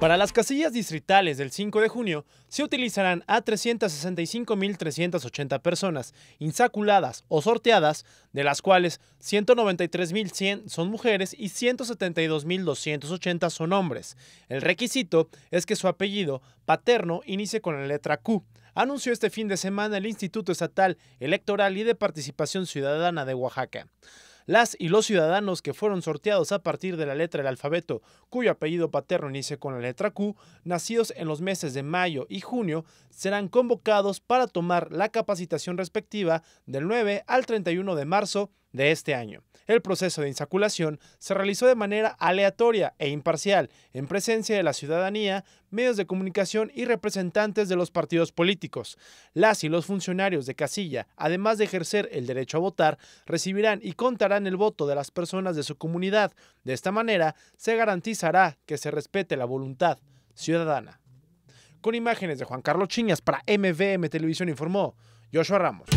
Para las casillas distritales del 5 de junio se utilizarán a 365.380 personas insaculadas o sorteadas, de las cuales 193.100 son mujeres y 172.280 son hombres. El requisito es que su apellido paterno inicie con la letra Q anunció este fin de semana el Instituto Estatal Electoral y de Participación Ciudadana de Oaxaca. Las y los ciudadanos que fueron sorteados a partir de la letra del alfabeto, cuyo apellido paterno inicia con la letra Q, nacidos en los meses de mayo y junio, serán convocados para tomar la capacitación respectiva del 9 al 31 de marzo de este año. El proceso de insaculación se realizó de manera aleatoria e imparcial, en presencia de la ciudadanía, medios de comunicación y representantes de los partidos políticos. Las y los funcionarios de casilla, además de ejercer el derecho a votar, recibirán y contarán el voto de las personas de su comunidad. De esta manera, se garantizará que se respete la voluntad ciudadana. Con imágenes de Juan Carlos Chiñas para MVM Televisión informó Joshua Ramos.